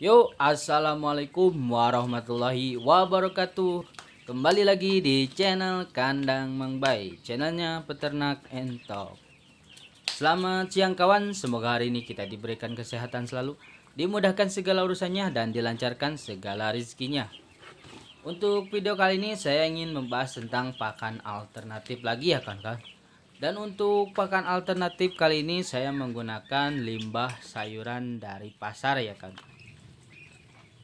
Yo, assalamualaikum warahmatullahi wabarakatuh. Kembali lagi di channel Kandang Mang channelnya Peternak Entok. Selamat siang kawan, semoga hari ini kita diberikan kesehatan selalu, dimudahkan segala urusannya dan dilancarkan segala rezekinya. Untuk video kali ini saya ingin membahas tentang pakan alternatif lagi ya kan kawan Dan untuk pakan alternatif kali ini saya menggunakan limbah sayuran dari pasar ya kan.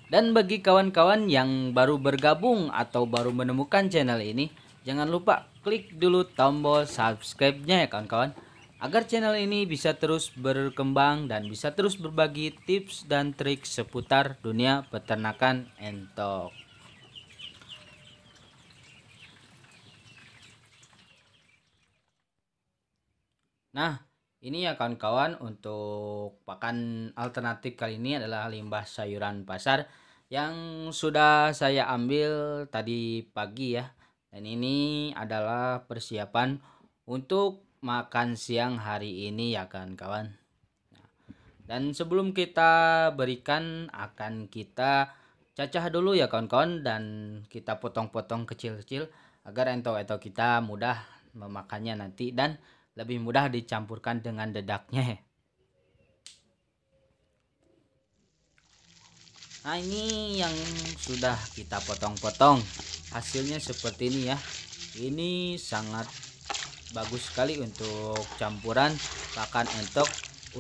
Dan bagi kawan-kawan yang baru bergabung atau baru menemukan channel ini, jangan lupa klik dulu tombol subscribe-nya ya kawan-kawan. Agar channel ini bisa terus berkembang dan bisa terus berbagi tips dan trik seputar dunia peternakan entok. Nah, ini ya kawan-kawan untuk pakan alternatif kali ini adalah limbah sayuran pasar yang sudah saya ambil tadi pagi ya. Dan ini adalah persiapan untuk makan siang hari ini ya kawan-kawan. dan sebelum kita berikan akan kita cacah dulu ya kawan-kawan dan kita potong-potong kecil-kecil agar ento-ento kita mudah memakannya nanti dan lebih mudah dicampurkan dengan dedaknya. Nah ini yang sudah kita potong-potong Hasilnya seperti ini ya Ini sangat bagus sekali untuk campuran pakan entok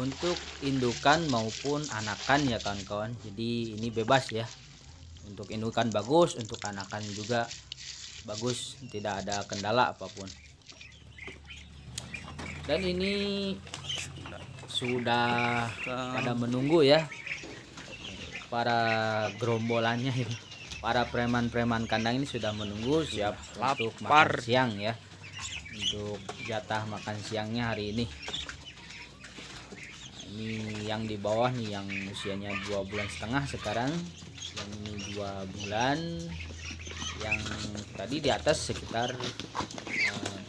Untuk indukan maupun anakan ya kawan-kawan Jadi ini bebas ya Untuk indukan bagus, untuk anakan juga bagus Tidak ada kendala apapun dan ini sudah ah. pada menunggu ya para gerombolannya ini, para preman-preman kandang ini sudah menunggu siap Lapar. untuk makan siang ya untuk jatah makan siangnya hari ini ini yang di bawah nih yang usianya dua bulan setengah sekarang yang ini dua bulan yang tadi di atas sekitar eh,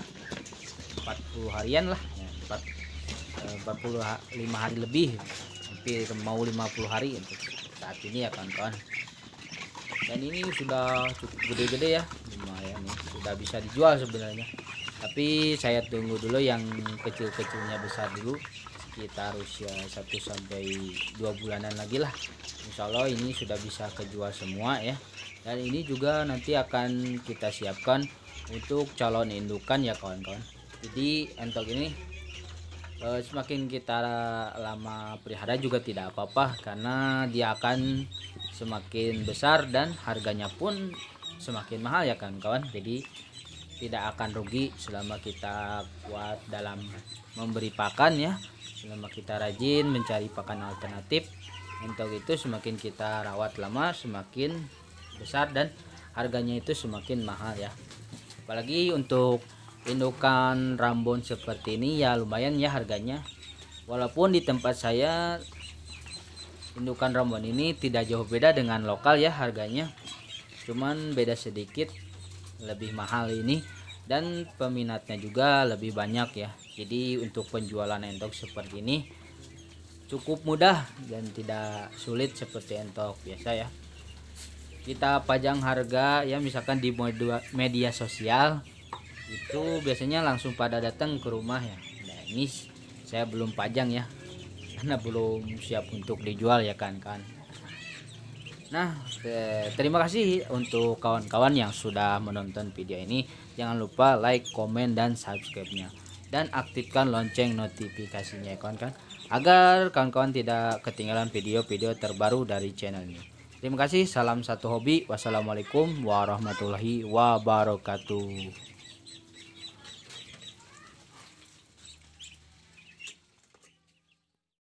40 harian lah 45 eh, hari lebih hampir mau 50 hari untuk saat ini ya kawan-kawan dan ini sudah cukup gede-gede ya lumayan nih ya. sudah bisa dijual sebenarnya tapi saya tunggu dulu yang kecil-kecilnya besar dulu sekitar usia 1 sampai dua bulanan lagi lah Insya Allah ini sudah bisa kejual semua ya dan ini juga nanti akan kita siapkan untuk calon indukan ya kawan-kawan jadi entok ini uh, semakin kita lama pelihara juga tidak apa-apa karena dia akan semakin besar dan harganya pun semakin mahal ya kan kawan jadi tidak akan rugi selama kita kuat dalam memberi pakan ya selama kita rajin mencari pakan alternatif untuk itu semakin kita rawat lama semakin besar dan harganya itu semakin mahal ya apalagi untuk indukan rambon seperti ini ya lumayan ya harganya walaupun di tempat saya indukan rambon ini tidak jauh beda dengan lokal ya harganya cuman beda sedikit lebih mahal ini dan peminatnya juga lebih banyak ya jadi untuk penjualan entok seperti ini cukup mudah dan tidak sulit seperti entok biasa ya kita pajang harga ya misalkan di media sosial itu biasanya langsung pada datang ke rumah ya nah, ini saya belum pajang ya karena belum siap untuk dijual ya kan kan Nah, terima kasih untuk kawan-kawan yang sudah menonton video ini. Jangan lupa like, comment dan subscribe-nya. Dan aktifkan lonceng notifikasinya ya kawan kan Agar kawan-kawan tidak ketinggalan video-video terbaru dari channel ini. Terima kasih, salam satu hobi. Wassalamualaikum warahmatullahi wabarakatuh.